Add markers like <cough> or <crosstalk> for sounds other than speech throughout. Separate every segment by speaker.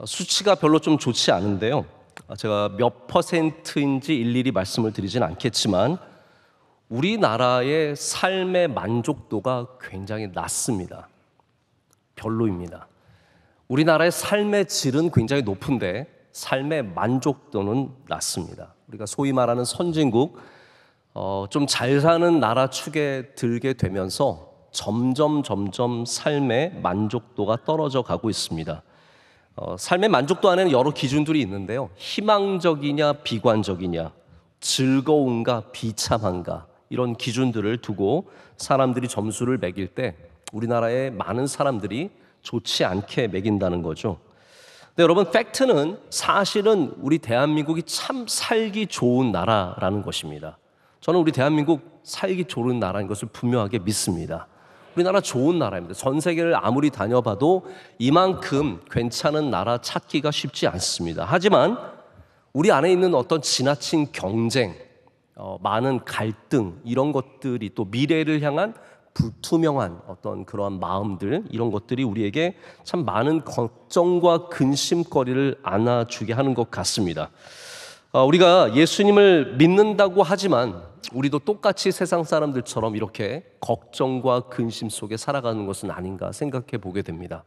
Speaker 1: 어, 수치가 별로 좀 좋지 않은데요. 아, 제가 몇 퍼센트인지 일일이 말씀을 드리진 않겠지만 우리나라의 삶의 만족도가 굉장히 낮습니다. 별로입니다. 우리나라의 삶의 질은 굉장히 높은데 삶의 만족도는 낮습니다. 우리가 소위 말하는 선진국, 어, 좀 잘 사는 나라 축에 들게 되면서 점점 점점 삶의 만족도가 떨어져 가고 있습니다. 어, 삶의 만족도 안에는 여러 기준들이 있는데요. 희망적이냐, 비관적이냐, 즐거운가, 비참한가, 이런 기준들을 두고 사람들이 점수를 매길 때 우리나라의 많은 사람들이 좋지 않게 매긴다는 거죠. 근데 여러분, 팩트는 사실은 우리 대한민국이 참 살기 좋은 나라라는 것입니다. 저는 우리 대한민국 살기 좋은 나라인 것을 분명하게 믿습니다. 우리나라 좋은 나라입니다. 전 세계를 아무리 다녀봐도 이만큼 괜찮은 나라 찾기가 쉽지 않습니다. 하지만 우리 안에 있는 어떤 지나친 경쟁, 어, 많은 갈등, 이런 것들이 또 미래를 향한 불투명한 어떤 그러한 마음들, 이런 것들이 우리에게 참 많은 걱정과 근심거리를 안아주게 하는 것 같습니다. 어, 우리가 예수님을 믿는다고 하지만 우리도 똑같이 세상 사람들처럼 이렇게 걱정과 근심 속에 살아가는 것은 아닌가 생각해 보게 됩니다.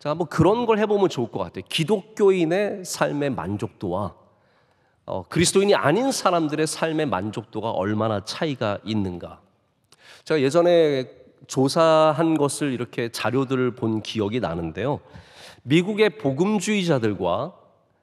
Speaker 1: 자, 한번 그런 걸 해보면 좋을 것 같아요. 기독교인의 삶의 만족도와 어, 그리스도인이 아닌 사람들의 삶의 만족도가 얼마나 차이가 있는가. 제가 예전에 조사한 것을 이렇게 자료들을 본 기억이 나는데요. 미국의 복음주의자들과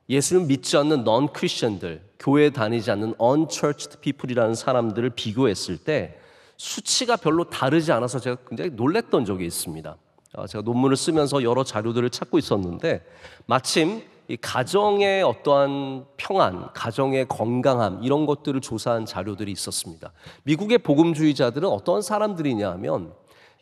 Speaker 1: 예수를 믿지 않는 non 크리스천들, 교회 다니지 않는 unchurched people이라는 사람들을 비교했을 때 수치가 별로 다르지 않아서 제가 굉장히 놀랬던 적이 있습니다. 아, 제가 논문을 쓰면서 여러 자료들을 찾고 있었는데 마침 가정의 어떠한 평안, 가정의 건강함 이런 것들을 조사한 자료들이 있었습니다. 미국의 복음주의자들은 어떤 사람들이냐 하면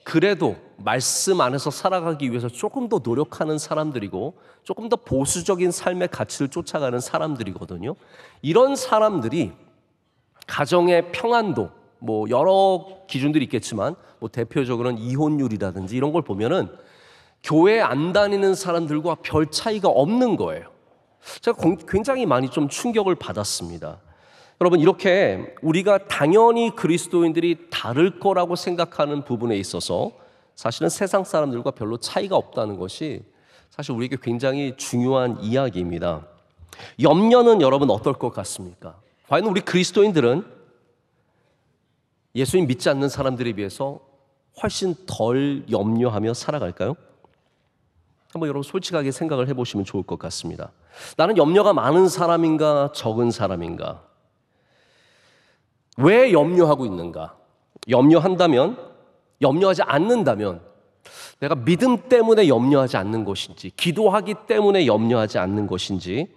Speaker 1: 그래도 말씀 안에서 살아가기 위해서 조금 더 노력하는 사람들이고 조금 더 보수적인 삶의 가치를 쫓아가는 사람들이거든요. 이런 사람들이 가정의 평안도 뭐 여러 기준들이 있겠지만 뭐 대표적으로는 이혼율이라든지 이런 걸 보면은 교회 안 다니는 사람들과 별 차이가 없는 거예요. 제가 굉장히 많이 좀 충격을 받았습니다. 여러분 이렇게 우리가 당연히 그리스도인들이 다를 거라고 생각하는 부분에 있어서 사실은 세상 사람들과 별로 차이가 없다는 것이 사실 우리에게 굉장히 중요한 이야기입니다. 염려는 여러분 어떨 것 같습니까? 과연 우리 그리스도인들은 예수님 믿지 않는 사람들에 비해서 훨씬 덜 염려하며 살아갈까요? 한번 여러분 솔직하게 생각을 해보시면 좋을 것 같습니다. 나는 염려가 많은 사람인가 적은 사람인가? 왜 염려하고 있는가? 염려한다면, 염려하지 않는다면, 내가 믿음 때문에 염려하지 않는 것인지, 기도하기 때문에 염려하지 않는 것인지,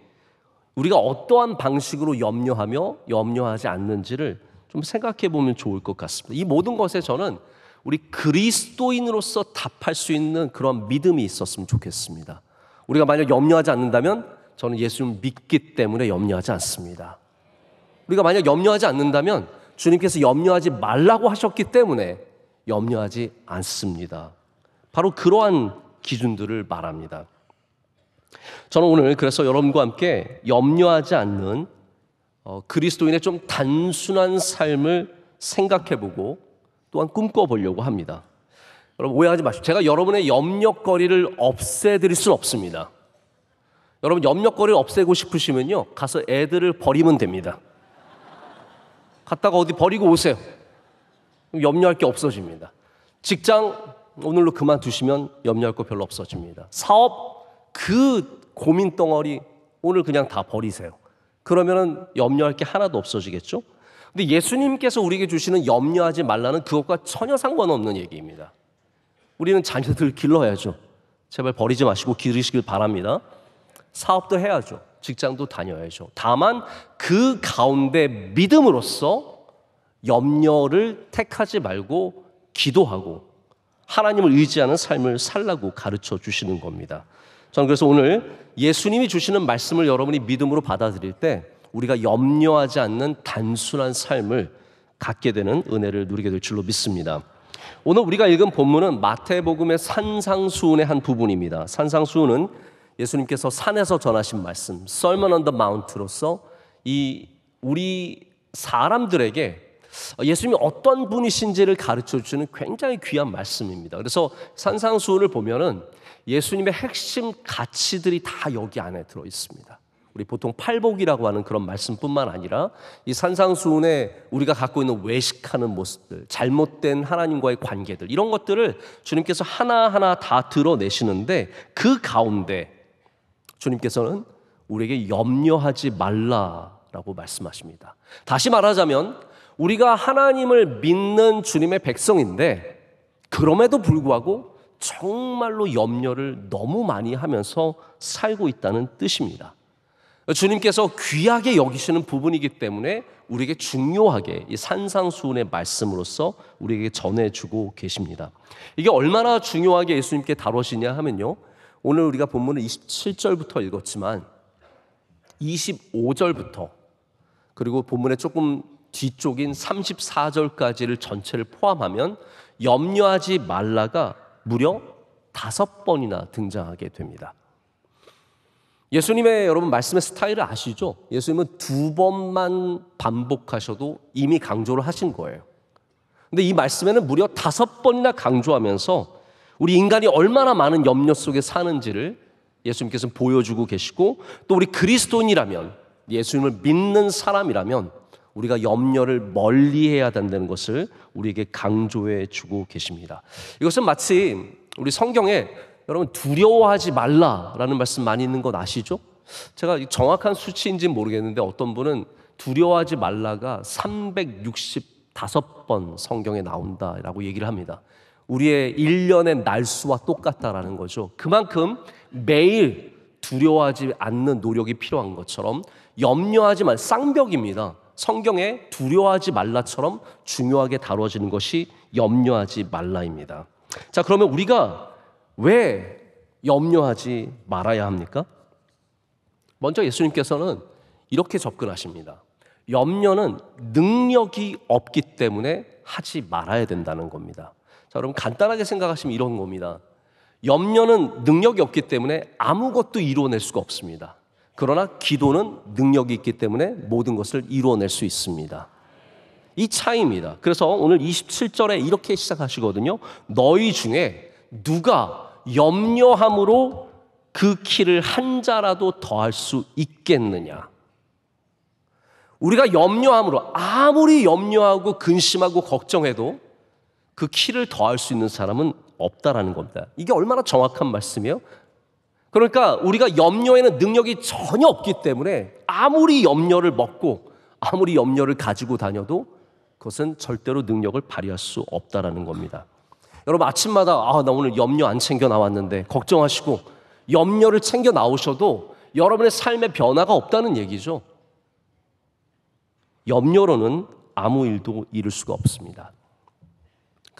Speaker 1: 우리가 어떠한 방식으로 염려하며 염려하지 않는지를 좀 생각해 보면 좋을 것 같습니다. 이 모든 것에 저는 우리 그리스도인으로서 답할 수 있는 그런 믿음이 있었으면 좋겠습니다. 우리가 만약 염려하지 않는다면 저는 예수님 믿기 때문에 염려하지 않습니다. 우리가 만약 염려하지 않는다면 주님께서 염려하지 말라고 하셨기 때문에 염려하지 않습니다. 바로 그러한 기준들을 말합니다. 저는 오늘 그래서 여러분과 함께 염려하지 않는 어, 그리스도인의 좀 단순한 삶을 생각해보고 또한 꿈꿔보려고 합니다. 여러분 오해하지 마십시오. 제가 여러분의 염려거리를 없애드릴 수는 없습니다. 여러분 염려거리를 없애고 싶으시면요 가서 애들을 버리면 됩니다. 갔다가 어디 버리고 오세요. 염려할 게 없어집니다. 직장 오늘로 그만두시면 염려할 거 별로 없어집니다. 사업 그 고민 덩어리 오늘 그냥 다 버리세요. 그러면은 염려할 게 하나도 없어지겠죠? 근데 예수님께서 우리에게 주시는 염려하지 말라는 그것과 전혀 상관없는 얘기입니다. 우리는 자녀들 길러야죠. 제발 버리지 마시고 기르시길 바랍니다. 사업도 해야죠. 직장도 다녀야죠. 다만 그 가운데 믿음으로써 염려를 택하지 말고 기도하고 하나님을 의지하는 삶을 살라고 가르쳐 주시는 겁니다. 저는 그래서 오늘 예수님이 주시는 말씀을 여러분이 믿음으로 받아들일 때 우리가 염려하지 않는 단순한 삶을 갖게 되는 은혜를 누리게 될 줄로 믿습니다. 오늘 우리가 읽은 본문은 마태복음의 산상수훈의 한 부분입니다. 산상수훈은 예수님께서 산에서 전하신 말씀, 썰먼 언더 마운트로서 이 우리 사람들에게 예수님이 어떤 분이신지를 가르쳐 주는 굉장히 귀한 말씀입니다. 그래서 산상수훈을 보면은 예수님의 핵심 가치들이 다 여기 안에 들어 있습니다. 우리 보통 팔복이라고 하는 그런 말씀뿐만 아니라 이 산상수훈에 우리가 갖고 있는 외식하는 모습들, 잘못된 하나님과의 관계들 이런 것들을 주님께서 하나하나 다 드러내시는데 그 가운데 주님께서는 우리에게 염려하지 말라라고 말씀하십니다. 다시 말하자면 우리가 하나님을 믿는 주님의 백성인데 그럼에도 불구하고 정말로 염려를 너무 많이 하면서 살고 있다는 뜻입니다. 주님께서 귀하게 여기시는 부분이기 때문에 우리에게 중요하게 이 산상수훈의 말씀으로서 우리에게 전해주고 계십니다. 이게 얼마나 중요하게 예수님께 다루시냐 하면요. 오늘 우리가 본문은 27절부터 읽었지만 25절부터 그리고 본문의 조금 뒤쪽인 34절까지를 전체를 포함하면 염려하지 말라가 무려 다섯 번이나 등장하게 됩니다. 예수님의 여러분 말씀의 스타일을 아시죠? 예수님은 두 번만 반복하셔도 이미 강조를 하신 거예요. 근데 이 말씀에는 무려 다섯 번이나 강조하면서 우리 인간이 얼마나 많은 염려 속에 사는지를 예수님께서 보여주고 계시고 또 우리 그리스도인이라면 예수님을 믿는 사람이라면 우리가 염려를 멀리 해야 된다는 것을 우리에게 강조해 주고 계십니다. 이것은 마치 우리 성경에 여러분 두려워하지 말라라는 말씀 많이 있는 것 아시죠? 제가 정확한 수치인지 모르겠는데 어떤 분은 두려워하지 말라가 365번 성경에 나온다라고 얘기를 합니다. 우리의 일년의 날수와 똑같다라는 거죠. 그만큼 매일 두려워하지 않는 노력이 필요한 것처럼 염려하지 말 쌍벽입니다. 성경에 두려워하지 말라처럼 중요하게 다뤄지는 것이 염려하지 말라입니다. 자, 그러면 우리가 왜 염려하지 말아야 합니까? 먼저 예수님께서는 이렇게 접근하십니다. 염려는 능력이 없기 때문에 하지 말아야 된다는 겁니다. 여러분 간단하게 생각하시면 이런 겁니다. 염려는 능력이 없기 때문에 아무것도 이루어낼 수가 없습니다. 그러나 기도는 능력이 있기 때문에 모든 것을 이루어낼 수 있습니다. 이 차이입니다. 그래서 오늘 27절에 이렇게 시작하시거든요. 너희 중에 누가 염려함으로 그 키를 한 자라도 더할 수 있겠느냐. 우리가 염려함으로 아무리 염려하고 근심하고 걱정해도 그 키를 더할 수 있는 사람은 없다라는 겁니다. 이게 얼마나 정확한 말씀이에요? 그러니까 우리가 염려에는 능력이 전혀 없기 때문에 아무리 염려를 먹고 아무리 염려를 가지고 다녀도 그것은 절대로 능력을 발휘할 수 없다라는 겁니다. 여러분 아침마다 아, 나 오늘 염려 안 챙겨 나왔는데 걱정하시고 염려를 챙겨 나오셔도 여러분의 삶에 변화가 없다는 얘기죠. 염려로는 아무 일도 이룰 수가 없습니다.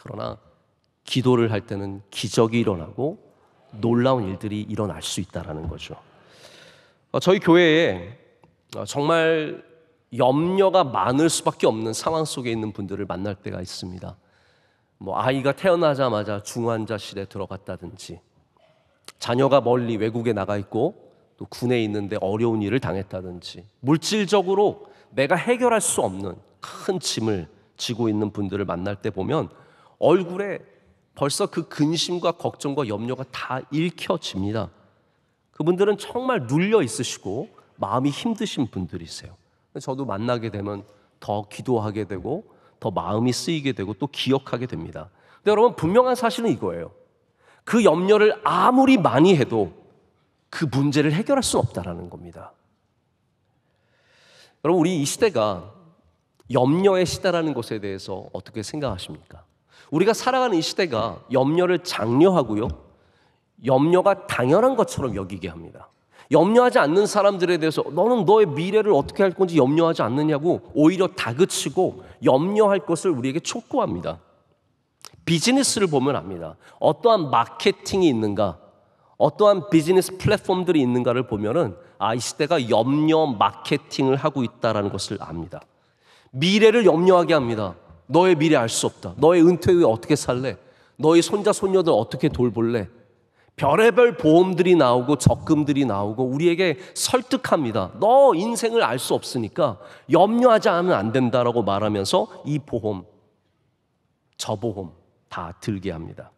Speaker 1: 그러나 기도를 할 때는 기적이 일어나고 놀라운 일들이 일어날 수 있다라는 거죠. 어, 저희 교회에 어, 정말 염려가 많을 수밖에 없는 상황 속에 있는 분들을 만날 때가 있습니다. 뭐 아이가 태어나자마자 중환자실에 들어갔다든지 자녀가 멀리 외국에 나가 있고 또 군에 있는데 어려운 일을 당했다든지 물질적으로 내가 해결할 수 없는 큰 짐을 지고 있는 분들을 만날 때 보면 얼굴에 벌써 그 근심과 걱정과 염려가 다 읽혀집니다. 그분들은 정말 눌려 있으시고 마음이 힘드신 분들이세요. 저도 만나게 되면 더 기도하게 되고 더 마음이 쓰이게 되고 또 기억하게 됩니다. 근데 여러분 분명한 사실은 이거예요. 그 염려를 아무리 많이 해도 그 문제를 해결할 수 없다라는 겁니다. 여러분 우리 이 시대가 염려의 시대라는 것에 대해서 어떻게 생각하십니까? 우리가 살아가는 이 시대가 염려를 장려하고요. 염려가 당연한 것처럼 여기게 합니다. 염려하지 않는 사람들에 대해서 너는 너의 미래를 어떻게 할 건지 염려하지 않느냐고 오히려 다그치고 염려할 것을 우리에게 촉구합니다. 비즈니스를 보면 압니다. 어떠한 마케팅이 있는가, 어떠한 비즈니스 플랫폼들이 있는가를 보면은 아, 이 시대가 염려 마케팅을 하고 있다라는 것을 압니다. 미래를 염려하게 합니다. 너의 미래 알 수 없다. 너의 은퇴 후에 어떻게 살래? 너의 손자 손녀들 어떻게 돌볼래? 별의별 보험들이 나오고 적금들이 나오고 우리에게 설득합니다. 너 인생을 알 수 없으니까 염려하지 않으면 안 된다라고 말하면서 이 보험, 저 보험 다 들게 합니다.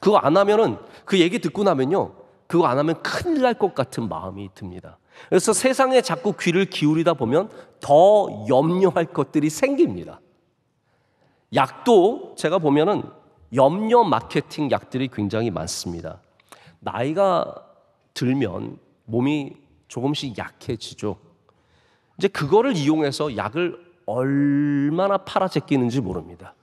Speaker 1: 그거 안 하면은 그 얘기 듣고 나면요. 그거 안 하면 큰일 날 것 같은 마음이 듭니다. 그래서 세상에 자꾸 귀를 기울이다 보면 더 염려할 것들이 생깁니다. 약도 제가 보면은 염려 마케팅 약들이 굉장히 많습니다. 나이가 들면 몸이 조금씩 약해지죠. 이제 그거를 이용해서 약을 얼마나 팔아제끼는지 모릅니다.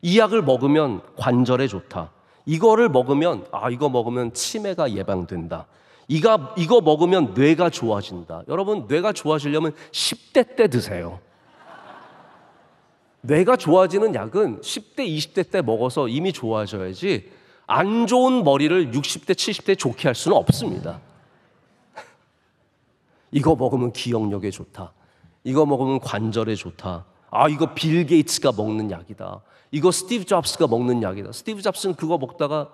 Speaker 1: 이 약을 먹으면 관절에 좋다. 이거를 먹으면 아 이거 먹으면 치매가 예방된다. 이가 이거 먹으면 뇌가 좋아진다. 여러분 뇌가 좋아지려면 10대 때 드세요. 뇌가 좋아지는 약은 10대, 20대 때 먹어서 이미 좋아져야지 안 좋은 머리를 60대, 70대 좋게 할 수는 없습니다. <laughs> 이거 먹으면 기억력에 좋다. 이거 먹으면 관절에 좋다. 아, 이거 빌 게이츠가 먹는 약이다. 이거 스티브 잡스가 먹는 약이다. 스티브 잡스는 그거 먹다가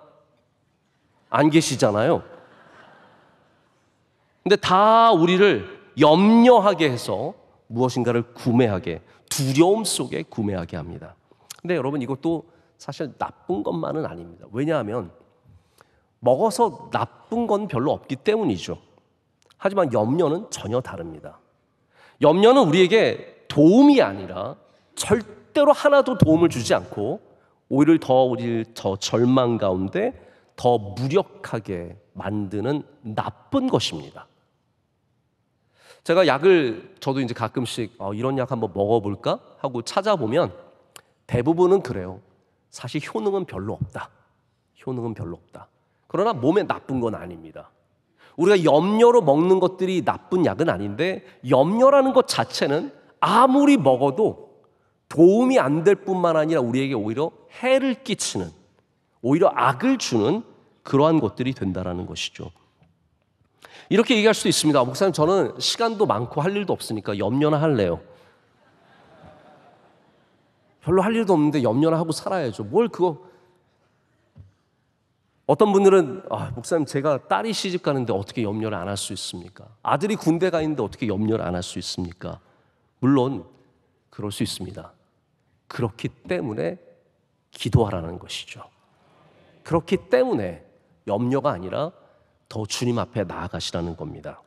Speaker 1: 안 계시잖아요. 근데 다 우리를 염려하게 해서 무엇인가를 구매하게 두려움 속에 구매하게 합니다. 근데 여러분 이것도 사실 나쁜 것만은 아닙니다. 왜냐하면 먹어서 나쁜 건 별로 없기 때문이죠. 하지만 염려는 전혀 다릅니다. 염려는 우리에게 도움이 아니라 절대로 하나도 도움을 주지 않고 오히려 더우리더 절망 가운데 더 무력하게 만드는 나쁜 것입니다. 제가 약을 저도 이제 가끔씩 어, 이런 약 한번 먹어볼까 하고 찾아보면 대부분은 그래요. 사실 효능은 별로 없다. 효능은 별로 없다. 그러나 몸에 나쁜 건 아닙니다. 우리가 염려로 먹는 것들이 나쁜 약은 아닌데 염려라는 것 자체는 아무리 먹어도 도움이 안 될 뿐만 아니라 우리에게 오히려 해를 끼치는 오히려 악을 주는 그러한 것들이 된다라는 것이죠. 이렇게 얘기할 수도 있습니다. 목사님, 저는 시간도 많고 할 일도 없으니까 염려나 할래요. 별로 할 일도 없는데 염려나 하고 살아야죠. 뭘 그거. 어떤 분들은, 아, 목사님, 제가 딸이 시집 가는데 어떻게 염려를 안 할 수 있습니까? 아들이 군대 가 있는데 어떻게 염려를 안 할 수 있습니까? 물론, 그럴 수 있습니다. 그렇기 때문에 기도하라는 것이죠. 그렇기 때문에 염려가 아니라 더 주님 앞에 나아가시라는 겁니다.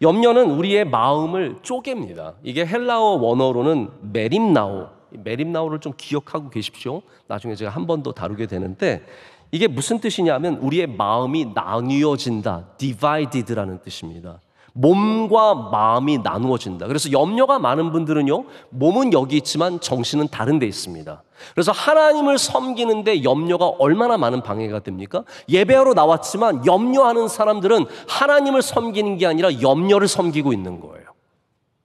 Speaker 1: 염려는 우리의 마음을 쪼갭니다. 이게 헬라어 원어로는 메림나오. 메림나오를 좀 기억하고 계십시오. 나중에 제가 한 번 더 다루게 되는데 이게 무슨 뜻이냐면 우리의 마음이 나뉘어진다. divided라는 뜻입니다. 몸과 마음이 나누어진다. 그래서 염려가 많은 분들은요, 몸은 여기 있지만 정신은 다른 데 있습니다. 그래서 하나님을 섬기는데 염려가 얼마나 많은 방해가 됩니까? 예배하러 나왔지만 염려하는 사람들은 하나님을 섬기는 게 아니라 염려를 섬기고 있는 거예요.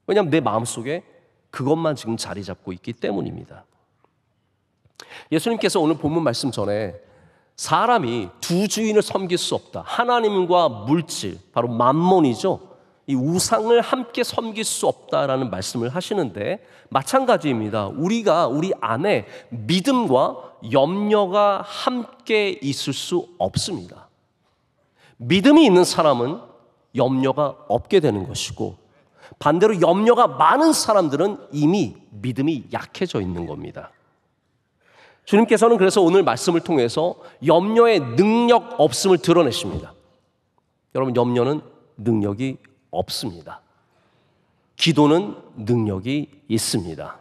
Speaker 1: 왜냐하면 내 마음속에 그것만 지금 자리 잡고 있기 때문입니다. 예수님께서 오늘 본문 말씀 전에 사람이 두 주인을 섬길 수 없다. 하나님과 물질, 바로 만몬이죠. 이 우상을 함께 섬길 수 없다라는 말씀을 하시는데 마찬가지입니다. 우리가 우리 안에 믿음과 염려가 함께 있을 수 없습니다. 믿음이 있는 사람은 염려가 없게 되는 것이고 반대로 염려가 많은 사람들은 이미 믿음이 약해져 있는 겁니다. 주님께서는 그래서 오늘 말씀을 통해서 염려의 능력 없음을 드러내십니다. 여러분, 염려는 능력이 없습니다. 기도는 능력이 있습니다.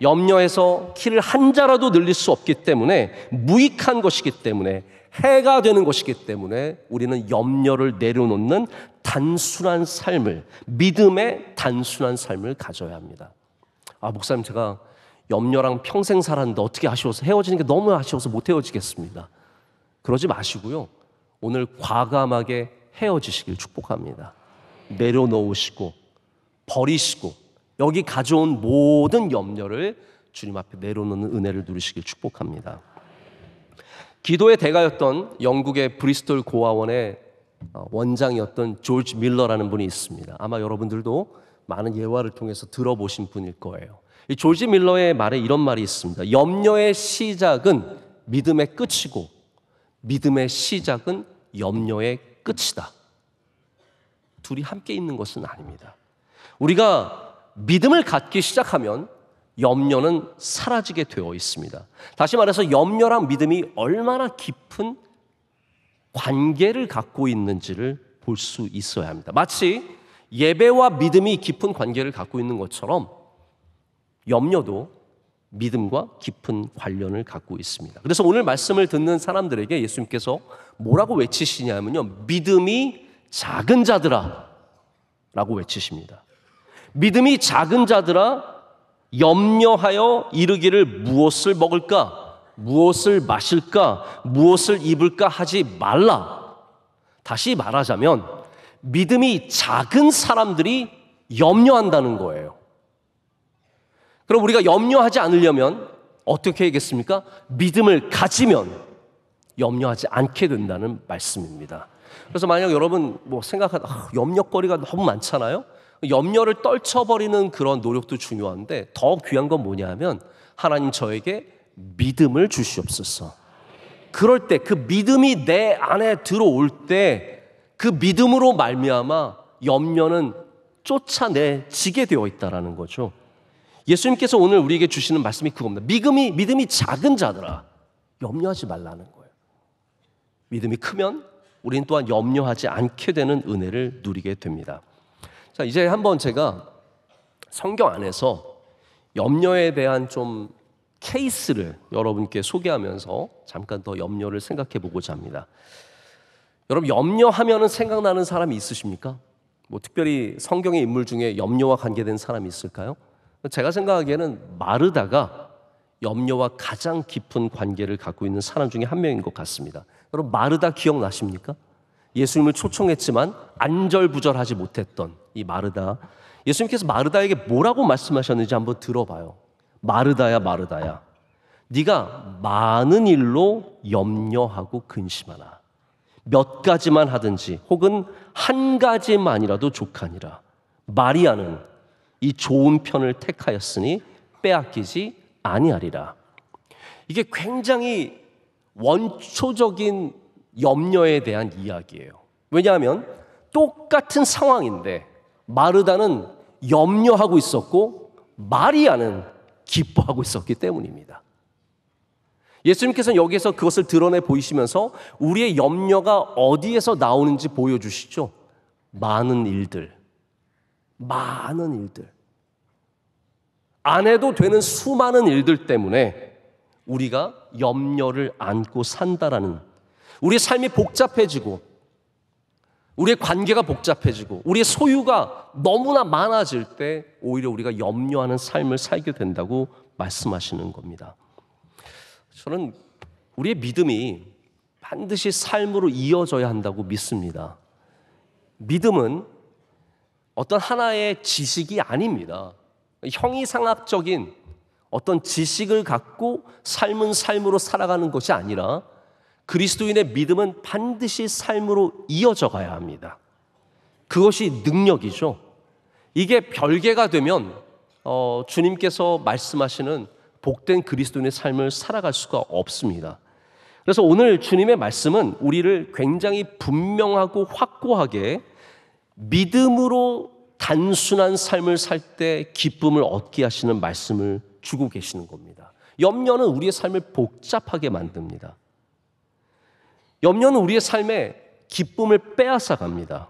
Speaker 1: 염려해서 키를 한 자라도 늘릴 수 없기 때문에 무익한 것이기 때문에 해가 되는 것이기 때문에 우리는 염려를 내려놓는 단순한 삶을 믿음의 단순한 삶을 가져야 합니다. 아 목사님 제가 염려랑 평생 살았는데 어떻게 아쉬워서 헤어지는 게 너무 아쉬워서 못 헤어지겠습니다. 그러지 마시고요. 오늘 과감하게 헤어지시길 축복합니다. 내려놓으시고 버리시고 여기 가져온 모든 염려를 주님 앞에 내려놓는 은혜를 누리시길 축복합니다. 기도의 대가였던 영국의 브리스톨 고아원의 어, 원장이었던 조지 밀러라는 분이 있습니다. 아마 여러분들도 많은 예화를 통해서 들어보신 분일 거예요. 이 조지 밀러의 말에 이런 말이 있습니다. 염려의 시작은 믿음의 끝이고 믿음의 시작은 염려의 끝이다. 둘이 함께 있는 것은 아닙니다. 우리가 믿음을 갖기 시작하면 염려는 사라지게 되어 있습니다. 다시 말해서 염려랑 믿음이 얼마나 깊은 관계를 갖고 있는지를 볼 수 있어야 합니다. 마치 예배와 믿음이 깊은 관계를 갖고 있는 것처럼 염려도 믿음과 깊은 관련을 갖고 있습니다. 그래서 오늘 말씀을 듣는 사람들에게 예수님께서 뭐라고 외치시냐면요. 믿음이 작은 자들아 라고 외치십니다. 믿음이 작은 자들아 염려하여 이르기를 무엇을 먹을까, 무엇을 마실까, 무엇을 입을까 하지 말라. 다시 말하자면 믿음이 작은 사람들이 염려한다는 거예요. 그럼 우리가 염려하지 않으려면 어떻게 해야겠습니까? 믿음을 가지면 염려하지 않게 된다는 말씀입니다. 그래서 만약 여러분 뭐 생각하다 아, 염려거리가 너무 많잖아요. 염려를 떨쳐버리는 그런 노력도 중요한데 더 귀한 건 뭐냐면 하나님 저에게 믿음을 주시옵소서. 그럴 때 그 믿음이 내 안에 들어올 때 그 믿음으로 말미암아 염려는 쫓아내지게 되어 있다라는 거죠. 예수님께서 오늘 우리에게 주시는 말씀이 그겁니다. 믿음이 믿음이 작은 자들아 염려하지 말라는 거예요. 믿음이 크면 우리는 또한 염려하지 않게 되는 은혜를 누리게 됩니다. 자, 이제 한번 제가 성경 안에서 염려에 대한 좀 케이스를 여러분께 소개하면서 잠깐 더 염려를 생각해 보고자 합니다. 여러분 염려하면은 생각나는 사람이 있으십니까? 뭐 특별히 성경의 인물 중에 염려와 관계된 사람이 있을까요? 제가 생각하기에는 마르다가 염려와 가장 깊은 관계를 갖고 있는 사람 중에 한 명인 것 같습니다. 여러분 마르다 기억나십니까? 예수님을 초청했지만 안절부절하지 못했던 이 마르다. 예수님께서 마르다에게 뭐라고 말씀하셨는지 한번 들어봐요. 마르다야 마르다야. 네가 많은 일로 염려하고 근심하나. 몇 가지만 하든지 혹은 한 가지만이라도 족하니라. 마리아는 이 좋은 편을 택하였으니 빼앗기지 아니하리라. 이게 굉장히 원초적인 염려에 대한 이야기예요. 왜냐하면 똑같은 상황인데 마르다는 염려하고 있었고 마리아는 기뻐하고 있었기 때문입니다. 예수님께서는 여기에서 그것을 드러내 보이시면서 우리의 염려가 어디에서 나오는지 보여주시죠. 많은 일들. 많은 일들. 안 해도 되는 수많은 일들 때문에 우리가 염려를 안고 산다라는 우리의 삶이 복잡해지고 우리의 관계가 복잡해지고 우리의 소유가 너무나 많아질 때 오히려 우리가 염려하는 삶을 살게 된다고 말씀하시는 겁니다. 저는 우리의 믿음이 반드시 삶으로 이어져야 한다고 믿습니다. 믿음은 어떤 하나의 지식이 아닙니다. 형이상학적인 어떤 지식을 갖고 삶은 삶으로 살아가는 것이 아니라 그리스도인의 믿음은 반드시 삶으로 이어져 가야 합니다. 그것이 능력이죠. 이게 별개가 되면 어, 주님께서 말씀하시는 복된 그리스도인의 삶을 살아갈 수가 없습니다. 그래서 오늘 주님의 말씀은 우리를 굉장히 분명하고 확고하게 믿음으로 단순한 삶을 살 때 기쁨을 얻게 하시는 말씀을 주고 계시는 겁니다. 염려는 우리의 삶을 복잡하게 만듭니다. 염려는 우리의 삶에 기쁨을 빼앗아 갑니다.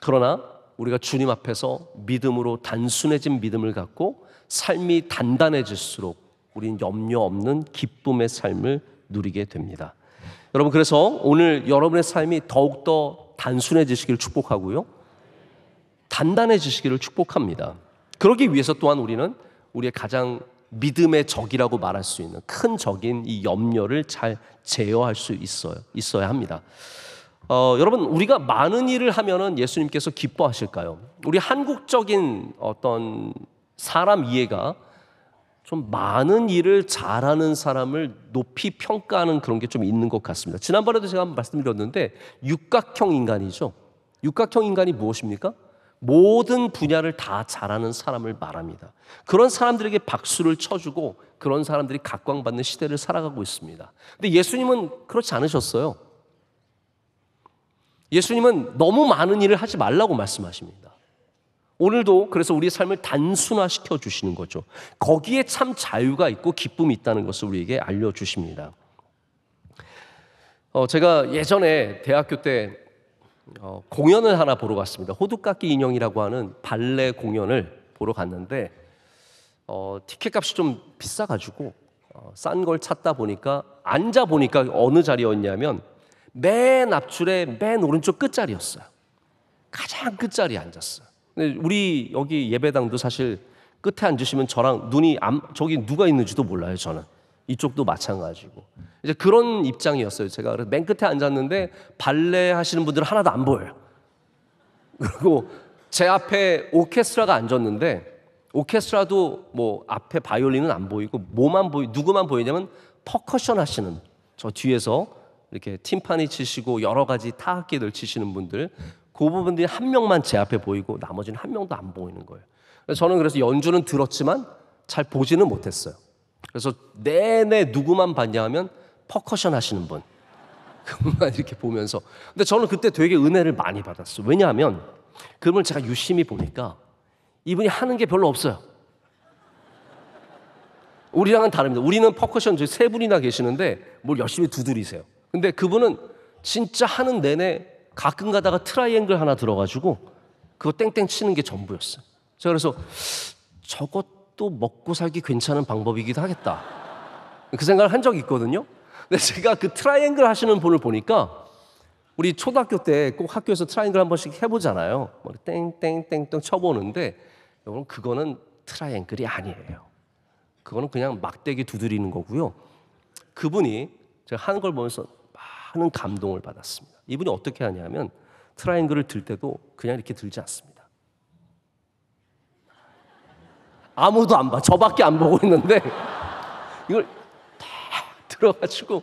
Speaker 1: 그러나 우리가 주님 앞에서 믿음으로 단순해진 믿음을 갖고 삶이 단단해질수록 우리 염려 없는 기쁨의 삶을 누리게 됩니다. 여러분 그래서 오늘 여러분의 삶이 더욱더 단순해지시기를 축복하고요. 단단해지시기를 축복합니다. 그러기 위해서 또한 우리는 우리의 가장 믿음의 적이라고 말할 수 있는 큰 적인 이 염려를 잘 제어할 수 있어요. 있어야 합니다. 어, 여러분 우리가 많은 일을 하면은 예수님께서 기뻐하실까요? 우리 한국적인 어떤 사람 이해가 좀 많은 일을 잘하는 사람을 높이 평가하는 그런 게 좀 있는 것 같습니다. 지난번에도 제가 말씀드렸는데 육각형 인간이죠. 육각형 인간이 무엇입니까? 모든 분야를 다 잘하는 사람을 말합니다. 그런 사람들에게 박수를 쳐주고 그런 사람들이 각광받는 시대를 살아가고 있습니다. 근데 예수님은 그렇지 않으셨어요. 예수님은 너무 많은 일을 하지 말라고 말씀하십니다. 오늘도 그래서 우리의 삶을 단순화시켜 주시는 거죠. 거기에 참 자유가 있고 기쁨이 있다는 것을 우리에게 알려주십니다. 어, 제가 예전에 대학교 때 어, 공연을 하나 보러 갔습니다. 호두깎기 인형이라고 하는 발레 공연을 보러 갔는데 어, 티켓 값이 좀 비싸가지고 어, 싼 걸 찾다 보니까 앉아 보니까 어느 자리였냐면 맨 앞줄에 맨 오른쪽 끝자리였어요. 가장 끝자리에 앉았어요. 근데 우리 여기 예배당도 사실 끝에 앉으시면 저랑 눈이 암, 저기 누가 있는지도 몰라요. 저는 이쪽도 마찬가지고. 이제 그런 입장이었어요. 제가 그래서 맨 끝에 앉았는데 발레 하시는 분들은 하나도 안 보여요. <laughs> 그리고 제 앞에 오케스트라가 앉았는데 오케스트라도 뭐 앞에 바이올린은 안 보이고 뭐만 보이 누구만 보이냐면 퍼커션 하시는 저 뒤에서 이렇게 팀파니 치시고 여러 가지 타악기들 치시는 분들 그 부분들이 한 명만 제 앞에 보이고 나머지는 한 명도 안 보이는 거예요. 저는 그래서 연주는 들었지만 잘 보지는 못했어요. 그래서 내내 누구만 봤냐 하면 퍼커션 하시는 분. 그분만 이렇게 보면서. 근데 저는 그때 되게 은혜를 많이 받았어 왜냐하면 그분을 제가 유심히 보니까 이분이 하는 게 별로 없어요. 우리랑은 다릅니다. 우리는 퍼커션 세 분이나 계시는데 뭘 열심히 두드리세요. 근데 그분은 진짜 하는 내내 가끔 가다가 트라이앵글 하나 들어가지고 그거 땡땡 치는 게 전부였어요. 제가 그래서 저것 또 먹고 살기 괜찮은 방법이기도 하겠다. 그 생각을 한 적이 있거든요. 근데 제가 그 트라이앵글 하시는 분을 보니까 우리 초등학교 때 꼭 학교에서 트라이앵글 한 번씩 해보잖아요. 뭐 땡땡땡땡 쳐보는데 여러분 그거는 트라이앵글이 아니에요. 그거는 그냥 막대기 두드리는 거고요. 그분이 제가 하는 걸 보면서 많은 감동을 받았습니다. 이분이 어떻게 하냐면 트라이앵글을 들 때도 그냥 이렇게 들지 않습니다. 아무도 안 봐. 저밖에 안 보고 있는데 이걸 다 들어가지고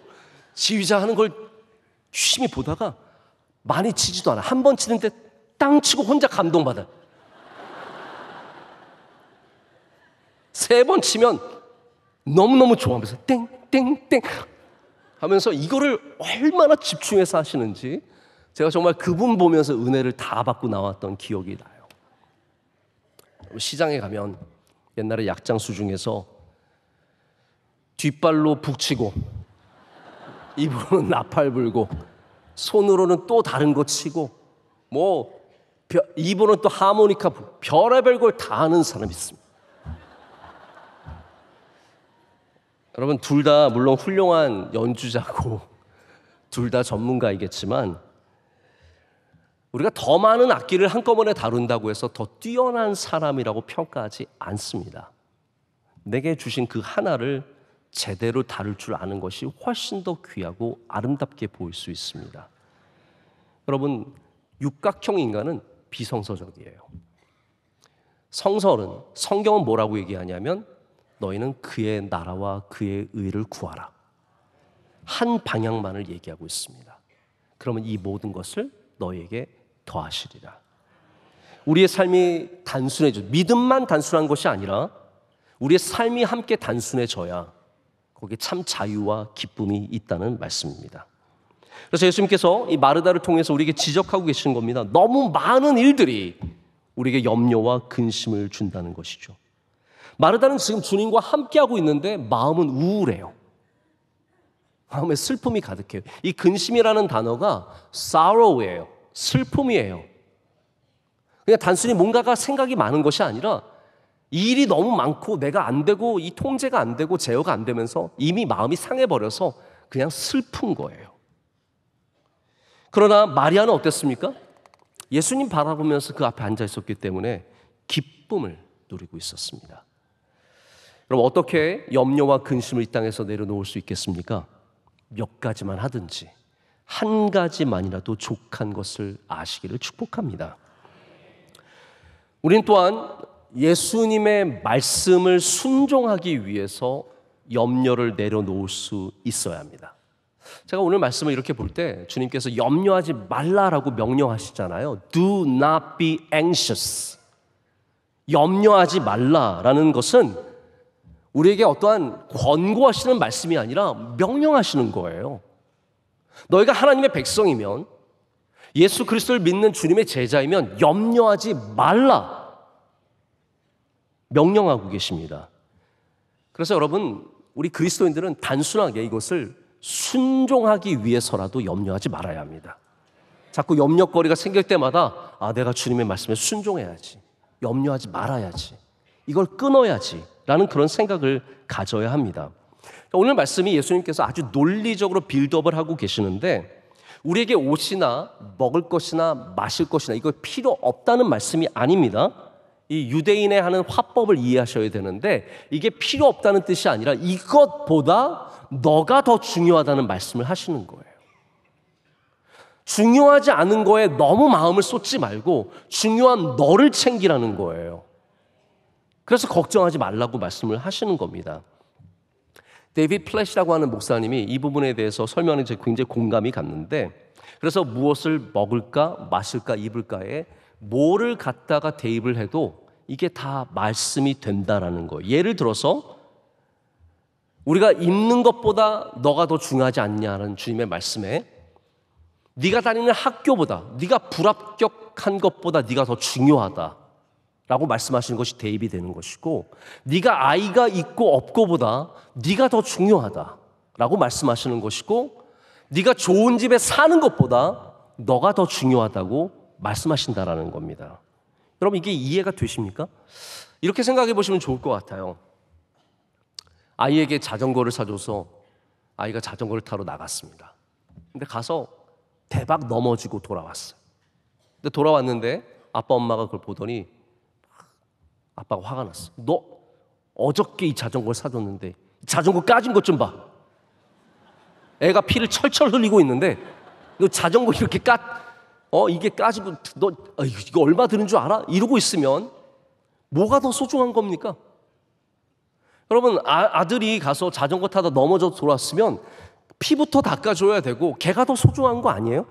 Speaker 1: 지휘자 하는 걸 유심히 보다가 많이 치지도 않아. 한 번 치는데 땅 치고 혼자 감동받아. 세 번 치면 너무너무 좋아하면서 땡 땡 땡 하면서 이거를 얼마나 집중해서 하시는지 제가 정말 그분 보면서 은혜를 다 받고 나왔던 기억이 나요. 시장에 가면 옛날에 약장수 중에서 뒷발로 북치고 입으로는 나팔 불고 손으로는 또 다른 거 치고 뭐 입으로는 또 하모니카 불고 별의별 걸 다 하는 사람이 있습니다. 여러분 둘 다 물론 훌륭한 연주자고 <laughs> 둘 다 전문가이겠지만 우리가 더 많은 악기를 한꺼번에 다룬다고 해서 더 뛰어난 사람이라고 평가하지 않습니다. 내게 주신 그 하나를 제대로 다룰 줄 아는 것이 훨씬 더 귀하고 아름답게 보일 수 있습니다. 여러분, 육각형 인간은 비성서적이에요. 성서는 성경은 뭐라고 얘기하냐면 너희는 그의 나라와 그의 의를 구하라. 한 방향만을 얘기하고 있습니다. 그러면 이 모든 것을 너에게 더하시리라. 우리의 삶이 단순해져. 믿음만 단순한 것이 아니라 우리의 삶이 함께 단순해져야 거기에 참 자유와 기쁨이 있다는 말씀입니다. 그래서 예수님께서 이 마르다를 통해서 우리에게 지적하고 계시는 겁니다. 너무 많은 일들이 우리에게 염려와 근심을 준다는 것이죠. 마르다는 지금 주님과 함께하고 있는데 마음은 우울해요. 마음에 슬픔이 가득해요. 이 근심이라는 단어가 sorrow예요. 슬픔이에요. 그냥 단순히 뭔가가 생각이 많은 것이 아니라 일이 너무 많고 내가 안 되고 이 통제가 안 되고 제어가 안 되면서 이미 마음이 상해버려서 그냥 슬픈 거예요. 그러나 마리아는 어땠습니까? 예수님 바라보면서 그 앞에 앉아 있었기 때문에 기쁨을 누리고 있었습니다. 그럼 어떻게 염려와 근심을 이 땅에서 내려놓을 수 있겠습니까? 몇 가지만 하든지 한 가지만이라도 족한 것을 아시기를 축복합니다. 우린 또한 예수님의 말씀을 순종하기 위해서 염려를 내려놓을 수 있어야 합니다. 제가 오늘 말씀을 이렇게 볼 때 주님께서 염려하지 말라라고 명령하시잖아요. Do not be anxious. 염려하지 말라라는 것은 우리에게 어떠한 권고하시는 말씀이 아니라 명령하시는 거예요. 너희가 하나님의 백성이면 예수 그리스도를 믿는 주님의 제자이면 염려하지 말라 명령하고 계십니다. 그래서 여러분 우리 그리스도인들은 단순하게 이것을 순종하기 위해서라도 염려하지 말아야 합니다. 자꾸 염려거리가 생길 때마다 아 내가 주님의 말씀에 순종해야지 염려하지 말아야지 이걸 끊어야지라는 그런 생각을 가져야 합니다. 그러니까 오늘 말씀이 예수님께서 아주 논리적으로 빌드업을 하고 계시는데 우리에게 옷이나 먹을 것이나 마실 것이나 이거 필요 없다는 말씀이 아닙니다. 이 유대인의 하는 화법을 이해하셔야 되는데 이게 필요 없다는 뜻이 아니라 이것보다 너가 더 중요하다는 말씀을 하시는 거예요. 중요하지 않은 거에 너무 마음을 쏟지 말고 중요한 너를 챙기라는 거예요. 그래서 걱정하지 말라고 말씀을 하시는 겁니다. 데이빗 플래시라고 하는 목사님이 이 부분에 대해서 설명하는 제 굉장히 공감이 갔는데 그래서 무엇을 먹을까 마실까 입을까에 뭐를 갖다가 대입을 해도 이게 다 말씀이 된다라는 거. 예를 들어서 우리가 입는 것보다 너가 더 중요하지 않냐는 주님의 말씀에 네가 다니는 학교보다 네가 불합격한 것보다 네가 더 중요하다. 라고 말씀하시는 것이 대입이 되는 것이고 네가 아이가 있고 없고보다 네가 더 중요하다라고 말씀하시는 것이고 네가 좋은 집에 사는 것보다 너가 더 중요하다고 말씀하신다라는 겁니다. 여러분 이게 이해가 되십니까? 이렇게 생각해 보시면 좋을 것 같아요. 아이에게 자전거를 사줘서 아이가 자전거를 타러 나갔습니다. 근데 가서 대박 넘어지고 돌아왔어요. 근데 돌아왔는데 아빠 엄마가 그걸 보더니 아빠가 화가 났어. 너 어저께 이 자전거를 사줬는데 자전거 까진 것 좀 봐. 애가 피를 철철 흘리고 있는데 너 자전거 이렇게 까, 어 이게 까지고 너 아, 이거 얼마 드는 줄 알아? 이러고 있으면 뭐가 더 소중한 겁니까? 여러분 아, 들이 가서 자전거 타다 넘어져 돌았으면 피부터 닦아줘야 되고 걔가 더 소중한 거 아니에요?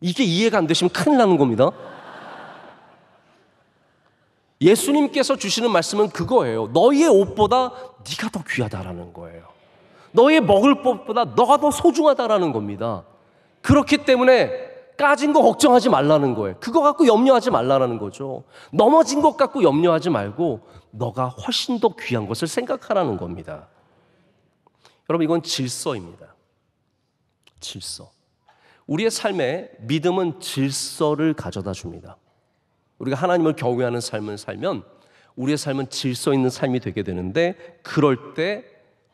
Speaker 1: 이게 이해가 안 되시면 큰일 나는 겁니다. 예수님께서 주시는 말씀은 그거예요. 너희의 옷보다 네가 더 귀하다라는 거예요. 너의 먹을 법보다 너가 더 소중하다라는 겁니다. 그렇기 때문에 까진 거 걱정하지 말라는 거예요. 그거 갖고 염려하지 말라는 거죠. 넘어진 것 갖고 염려하지 말고 너가 훨씬 더 귀한 것을 생각하라는 겁니다. 여러분 이건 질서입니다. 질서. 우리의 삶에 믿음은 질서를 가져다 줍니다. 우리가 하나님을 경외하는 삶을 살면 우리의 삶은 질서 있는 삶이 되게 되는데 그럴 때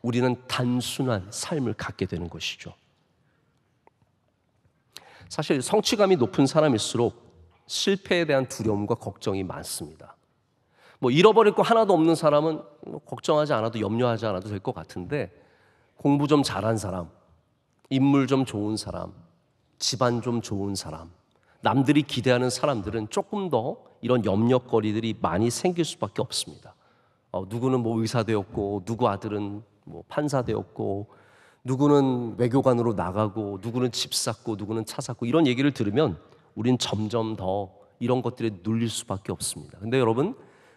Speaker 1: 우리는 단순한 삶을 갖게 되는 것이죠. 사실 성취감이 높은 사람일수록 실패에 대한 두려움과 걱정이 많습니다. 뭐 잃어버릴 거 하나도 없는 사람은 뭐 걱정하지 않아도 염려하지 않아도 될 것 같은데 공부 좀 잘한 사람, 인물 좀 좋은 사람, 집안 좀 좋은 사람, 남들이 기대하는 사람들은 조금 더 이런 염려거리들이 많이 생길 수밖에 없습니다. 어, 누구는 뭐 의사 되었고, 누구 아들은 뭐 판사 되었고, 누구는 외교관으로 나가고, 누구는 집 샀고, 누구는 차 샀고 이런 얘기를 들으면 우린 점점 더 이런 것들에 눌릴 수밖에 없습니다. 근데 여러분,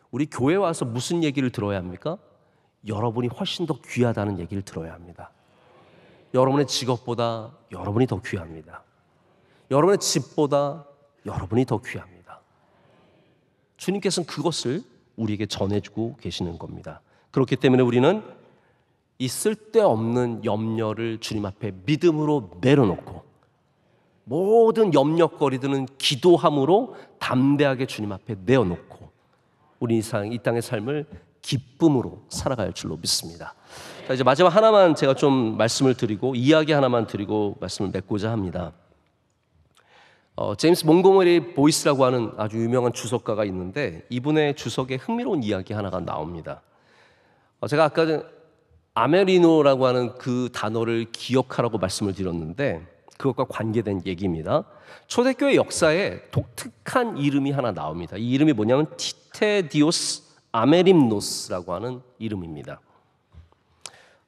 Speaker 1: 우리 교회 와서 무슨 얘기를 들어야 합니까? 여러분이 훨씬 더 귀하다는 얘기를 들어야 합니다. 여러분의 직업보다 여러분이 더 귀합니다. 여러분의 집보다 여러분이 더 귀합니다. 주님께서는 그것을 우리에게 전해주고 계시는 겁니다. 그렇기 때문에 우리는 이 쓸데없는 염려를 주님 앞에 믿음으로 내려놓고 모든 염려거리들은 기도함으로 담대하게 주님 앞에 내어놓고 우리 이 땅의 삶을 기쁨으로 살아갈 줄로 믿습니다. 자, 이제 마지막 하나만 제가 좀 말씀을 드리고 이야기 하나만 드리고 말씀을 맺고자 합니다. 어, 제임스 몽고머리 보이스라고 하는 아주 유명한 주석가가 있는데 이분의 주석에 흥미로운 이야기 하나가 나옵니다. 어, 제가 아까 아메리노라고 하는 그 단어를 기억하라고 말씀을 드렸는데 그것과 관계된 얘기입니다. 초대교회 역사에 독특한 이름이 하나 나옵니다. 이 이름이 뭐냐면 티테디오스 아메림노스라고 하는 이름입니다.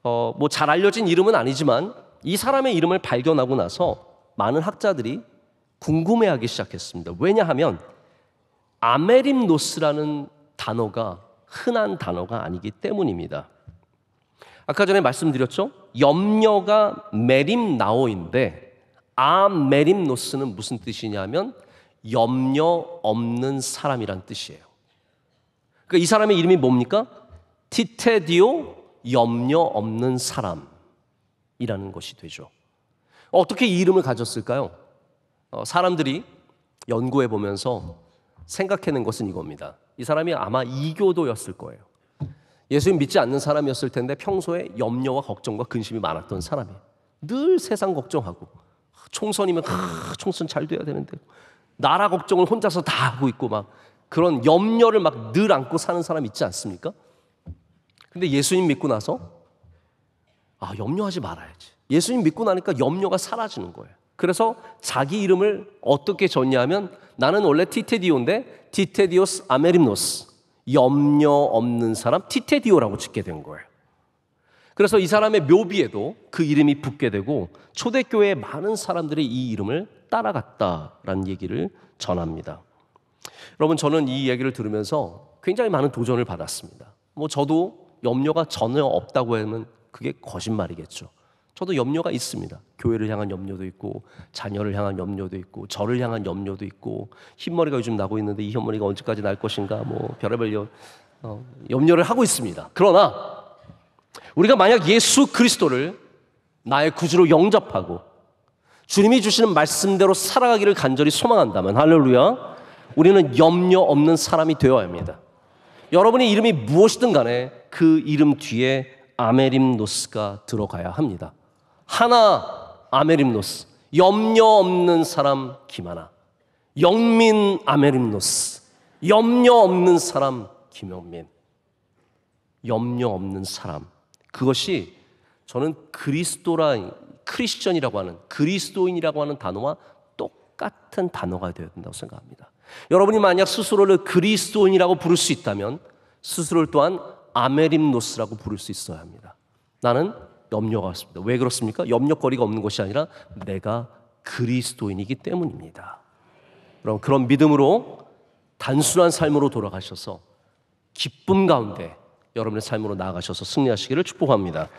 Speaker 1: 어, 뭐잘 알려진 이름은 아니지만 이 사람의 이름을 발견하고 나서 많은 학자들이 궁금해하기 시작했습니다. 왜냐하면 아메림노스라는 단어가 흔한 단어가 아니기 때문입니다. 아까 전에 말씀드렸죠? 염려가 메림나오인데 아메림노스는 무슨 뜻이냐면 염려 없는 사람이란 뜻이에요. 그러니까 이 사람의 이름이 뭡니까? 티테디오 염려 없는 사람이라는 것이 되죠. 어떻게 이 이름을 가졌을까요? 어, 사람들이 연구해 보면서 생각해낸 것은 이겁니다. 이 사람이 아마 이교도였을 거예요. 예수님 믿지 않는 사람이었을 텐데 평소에 염려와 걱정과 근심이 많았던 사람이에요. 늘 세상 걱정하고 총선이면 총선 잘 돼야 되는데 나라 걱정을 혼자서 다 하고 있고 막 그런 염려를 막 늘 안고 사는 사람 있지 않습니까? 근데 예수님 믿고 나서 아 염려하지 말아야지. 예수님 믿고 나니까 염려가 사라지는 거예요. 그래서 자기 이름을 어떻게 줬냐면 하 나는 원래 티테디오인데 티테디오스 아메림노스 염려 없는 사람 티테디오라고 짓게 된 거예요. 그래서 이 사람의 묘비에도 그 이름이 붙게 되고 초대교회 많은 사람들이 이 이름을 따라갔다라는 얘기를 전합니다. 여러분 저는 이 얘기를 들으면서 굉장히 많은 도전을 받았습니다. 뭐 저도 염려가 전혀 없다고 하면 그게 거짓말이겠죠. 저도 염려가 있습니다. 교회를 향한 염려도 있고 자녀를 향한 염려도 있고 저를 향한 염려도 있고 흰머리가 요즘 나고 있는데 이 흰머리가 언제까지 날 것인가 뭐 별의별 염, 어, 염려를 하고 있습니다. 그러나 우리가 만약 예수 그리스도를 나의 구주로 영접하고 주님이 주시는 말씀대로 살아가기를 간절히 소망한다면 할렐루야 우리는 염려 없는 사람이 되어야 합니다. 여러분의 이름이 무엇이든 간에 그 이름 뒤에 아메림노스가 들어가야 합니다. 하나 아메림노스. 염려 없는 사람 김하나. 영민 아메림노스. 염려 없는 사람 김영민. 염려 없는 사람. 그것이 저는 그리스도라 크리스천이라고 하는 그리스도인이라고 하는 단어와 똑같은 단어가 되어야 된다고 생각합니다. 여러분이 만약 스스로를 그리스도인이라고 부를 수 있다면 스스로를 또한 아메림노스라고 부를 수 있어야 합니다. 나는 염려가 없습니다. 왜 그렇습니까? 염려거리가 없는 것이 아니라 내가 그리스도인이기 때문입니다. 그럼 그런 믿음으로 단순한 삶으로 돌아가셔서 기쁨 가운데 여러분의 삶으로 나아가셔서 승리하시기를 축복합니다.